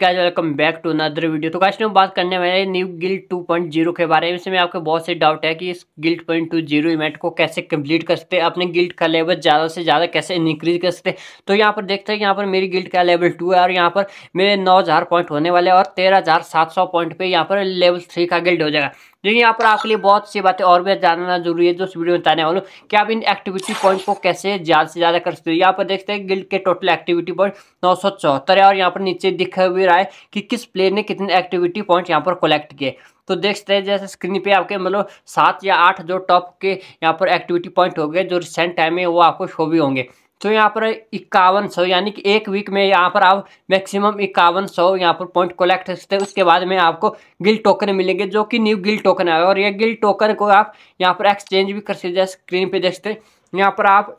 कैज welcome back to another video तो कैसे हम बात करने वाले हैं न्यू गिल्ड 2.0 के बारे में इसमें आपके बहुत से डाउट है कि इस guild point two zero event को कैसे कंप्लीट कर सकते हैं अपने गिल्ड का लेवल ज़्यादा से ज़्यादा कैसे इंक्रीज कर सकते हैं तो यहाँ पर देखते हैं यहाँ पर मेरी गिल्ड का लेवल टू है और यहाँ पर मेरे नौ पॉइंट होने वाले और तेरह पॉइंट पर यहाँ पर लेवल थ्री का गिल्ड हो जाएगा लेकिन यहाँ पर आपके लिए बहुत सी बातें और भी जानना जरूरी है जो इस वीडियो में बताने वालों कि आप इन एक्टिविटी पॉइंट को कैसे ज़्यादा से ज़्यादा कर सकते हो यहाँ पर देखते हैं गिल्ड के टोटल एक्टिविटी पॉइंट नौ है और यहाँ पर नीचे दिखे हुए રાહે કે કિસ પ્લેયર ને કેટને એક્ટિવિટી પોઈન્ટ યહાં પર કલેક્ટ કે તો દેખતે હૈ જૈસે સ્ક્રીન પે આપકે મતલબ સાત યા આઠ જો ટોપ કે યહાં પર એક્ટિવિટી પોઈન્ટ હોગે જો રીસેન્ટ ટાઈમ મે વો આપકો શો ભી હોંગે તો યહાં પર 5100 યાની ક એક વીક મે યહાં પર આપ મેક્સિમમ 5100 યહાં પર પોઈન્ટ કલેક્ટ કર સકતે હૈ اس کے બાદ મે આપકો ગિલ્ડ ટોકન મિલેંગે જો કી ન્યુ ગિલ્ડ ટોકન હે ઓર યે ગિલ્ડ ટોકન કો આપ યહાં પર એક્સચેન્જ ભી કર સકતે હે સ્ક્રીન પે દેખતે યહાં પર આપ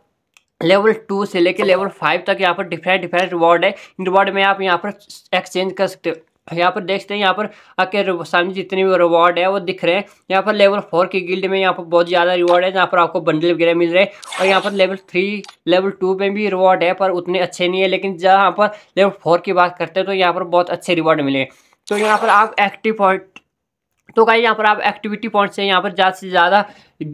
लेवल टू से लेकर लेवल फाइव तक यहाँ पर डिफरेंट डिफरेंट रिवॉर्ड है इन रिवॉर्ड में आप यहाँ पर एक्सचेंज कर सकते हो यहाँ पर देखते हैं यहाँ पर आपके सामने जितने भी रिवॉर्ड है वो दिख रहे हैं यहाँ पर लेवल फोर की गिल्ड में यहाँ पर बहुत ज़्यादा रिवॉर्ड है जहाँ पर आपको बंडल वगैरह मिल रहे हैं और यहाँ पर लेवल थ्री लेवल टू में भी रिवॉर्ड है पर उतने अच्छे नहीं है लेकिन जहाँ पर लेवल फोर की बात करते हैं तो यहाँ पर बहुत अच्छे रिवॉर्ड मिले तो यहाँ पर आप एक्टिव तो कहीं यहाँ पर आप एक्टिविटी पॉइंट से यहाँ पर ज़्यादा से ज़्यादा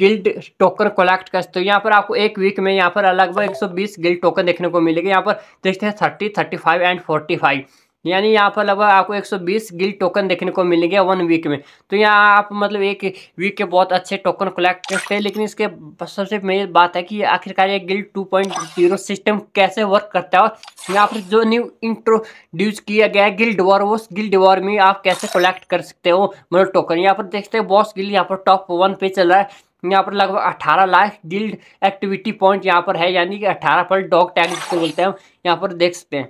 गिल्ड टोकन कलेक्ट कर सकते हो यहाँ पर आपको एक वीक में यहाँ पर लगभग 120 गिल्ड टोकन देखने को मिलेगा यहाँ पर देखते हैं 30, 35 एंड 45 यानी यहाँ पर लगभग आपको 120 गिल टोकन देखने को मिलेंगे वन वीक में तो यहाँ आप मतलब एक वीक के बहुत अच्छे टोकन कलेक्ट कर सकते हैं लेकिन इसके सबसे मेन बात है कि आखिरकार ये गिल 2.0 सिस्टम कैसे वर्क करता है और यहाँ पर जो न्यू इंट्रोड्यूस किया गया है गिल डिवॉर वो गिल डिवार में आप कैसे कलेक्ट कर सकते हो मतलब टोकन यहाँ पर देखते हैं बॉस गिल यहाँ पर टॉप वन पे चल रहा है यहाँ पर लगभग 18 लाख गिल्ड एक्टिविटी पॉइंट यहाँ पर है यानी कि 18 पर डॉग टैग जिसको बोलते हैं यहाँ पर देख सकते हैं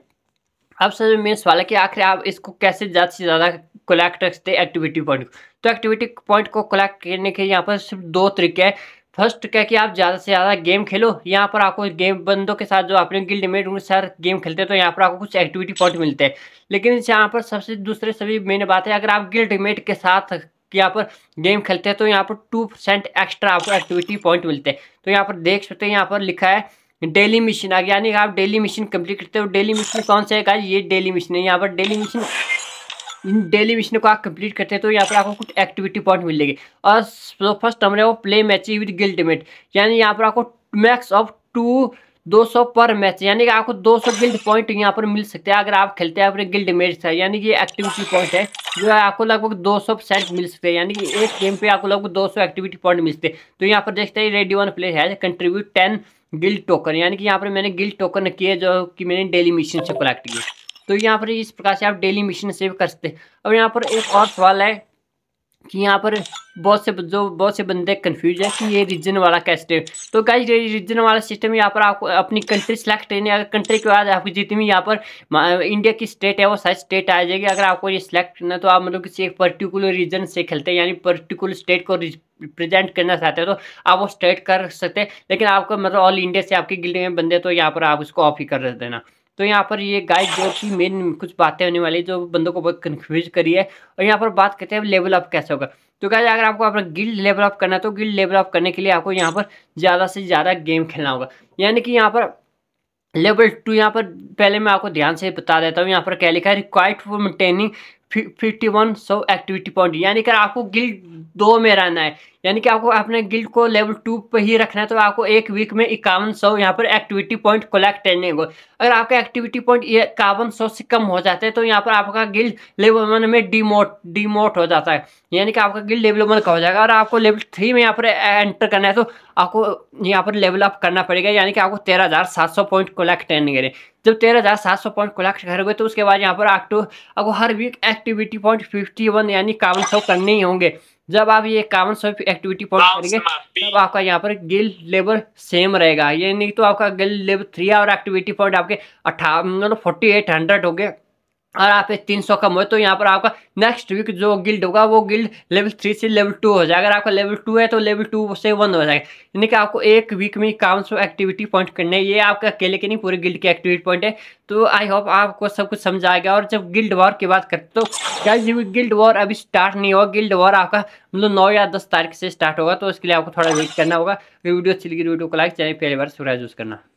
अब सर मेन सवाल है कि आखिर आप इसको कैसे ज़्यादा से ज़्यादा कलेक्ट रखते एक्टिविटी पॉइंट तो एक्टिविटी पॉइंट को कलेक्ट करने के यहाँ पर सिर्फ दो तरीके हैं फर्स्ट क्या कि आप ज़्यादा से ज़्यादा गेम खेलो यहाँ पर आपको गेम बंदों के साथ जो आपने गिल्ड मेट उनके साथ गेम खेलते हैं तो यहाँ पर आपको कुछ एक्टिविटी पॉइंट मिलते हैं लेकिन यहाँ पर सबसे दूसरे सभी मेन बात है अगर आप गिल्ड मेट के साथ यहाँ पर गेम खेलते हैं तो यहाँ पर टू परसेंट एक्स्ट्रा आपको एक्टिविटी पॉइंट मिलते हैं तो यहाँ पर देख सकते हैं यहाँ पर लिखा है डेली मिशन आ गया यानी आप डेली मिशन कंप्लीट करते हो डेली मिशन कौन सा है गाइस ये डेली मिशन है यहाँ पर डेली मिशन इन डेली मिशन को आप कंप्लीट करते हैं तो यहाँ पर आपको कुछ एक्टिविटी पॉइंट मिलेगी और फर्स्ट हमने वो प्ले मैच विद गिल्टमेट यानी यहाँ पर आपको मैक्स ऑफ टू 200 पर मैच यानी कि आपको 200 गिल्ड पॉइंट यहाँ पर मिल सकते हैं अगर आप खेलते हैं अपने गिल्ड मैच है यानी कि ये एक्टिविटी पॉइंट है जो आपको लगभग 200 सेट मिल सकते हैं यानी कि एक गेम पे आपको लगभग 200 एक्टिविटी पॉइंट मिलते हैं तो यहाँ पर देखते हैं रेडी वन प्लेयर है कंट्रीब्यूट टेन गिल्ड टोकन यानी कि यहाँ पर मैंने गिल्ड टोकन किया जो कि मैंने डेली मिशन से कलेक्ट किया तो यहाँ पर इस प्रकार से आप डेली मिशन सेव कर सकते हैं अब यहाँ पर एक और सवाल है कि यहाँ पर बहुत से जो बहुत से बंदे कंफ्यूज है कि ये रीजन वाला कैसे तो गाइज रीजन वाला सिस्टम यहाँ पर आपको अपनी कंट्री सेलेक्ट करनी अगर कंट्री के बाद आपको जितनी यहाँ पर इंडिया की स्टेट है वो सारी स्टेट आ जाएगी अगर आपको ये सिलेक्ट करना तो आप मतलब किसी एक पर्टिकुलर रीजन से खेलते हैं यानी पर्टिकुलर स्टेट को रिप्रेजेंट करना चाहते हो तो आप वो स्टेट कर सकते हैं लेकिन आपको मतलब ऑल इंडिया से आपकी गिल्ड में बंदे तो यहाँ पर आप उसको ऑफ ही कर देना तो यहाँ पर ये गाइड जो कि मेन कुछ बातें होने वाली जो बंदों को बहुत कन्फ्यूज करी है और यहाँ पर बात करते हैं लेवल अप कैसे होगा तो क्या अगर आपको अपना गिल्ड लेवल अप करना है तो गिल्ड लेवल अप करने के लिए आपको यहाँ पर ज़्यादा से ज़्यादा गेम खेलना होगा यानी कि यहाँ पर लेवल टू यहाँ पर पहले मैं आपको ध्यान से बता देता हूँ यहाँ पर क्या लिखा है required for maintaining fifty one सौ एक्टिविटी पॉइंट यानी कि आपको गिल्ड दो में रहना है यानी कि आपको अपने गिल्ड को लेवल टू पे ही रखना है तो आपको एक वीक में इक्यावन सौ यहाँ पर एक्टिविटी पॉइंट कलेक्ट करने को अगर आपका एक्टिविटी पॉइंट इक्यावन सौ से कम हो जाते हैं तो यहाँ पर आपका गिल्ड लेवल वन में डीमोट डीमोट हो जाता है यानी कि आपका गिल्ड लेवल वन का हो जाएगा और आपको लेवल थ्री में यहाँ पर एंटर करना है तो आपको यहाँ पर लेवल अप करना पड़ेगा यानी कि आपको तेरह हज़ार सात सौ पॉइंट कलेक्ट करने के लिए जब तेरह हज़ार सात सौ पॉइंट कलेक्ट करोगे तो उसके बाद यहाँ पर आपको आपको हर week activity point fifty one यानी इक्यावन सौ करने ही होंगे जब आप ये कामन स्वेप एक्टिविटी परफॉर्म करेंगे तब आपका यहाँ पर गिल लेबर सेम रहेगा ये नहीं तो आपका गिल लेबर थ्री और एक्टिविटी पॉइंट आपके अट्ठा मतलब फोर्टी एट हंड्रेड हो गए और आप तीन सौ कम हो तो यहाँ पर आपका नेक्स्ट वीक जो गिल्ड होगा वो गिल्ड लेवल थ्री से लेवल टू हो जाएगा अगर आपका लेवल टू है तो लेवल टू से वन हो जाएगा यानी कि आपको एक वीक में काम सौ एक्टिविटी पॉइंट करने ये आपका अकेले के नहीं पूरे गिल्ड के एक्टिविटी पॉइंट है तो आई होप आपको सब कुछ समझ आ गया और जब गिल्ड वॉर की बात करते तो जब गिल्ड वॉर अभी स्टार्ट नहीं होगा गिल्ड वॉर आपका मतलब नौ या दस तारीख से स्टार्ट होगा तो उसके लिए आपको थोड़ा वेट करना होगा वीडियो अच्छी लगी तो वीडियो को लाइक चाहिए पहली बार सूरज यूज़ करना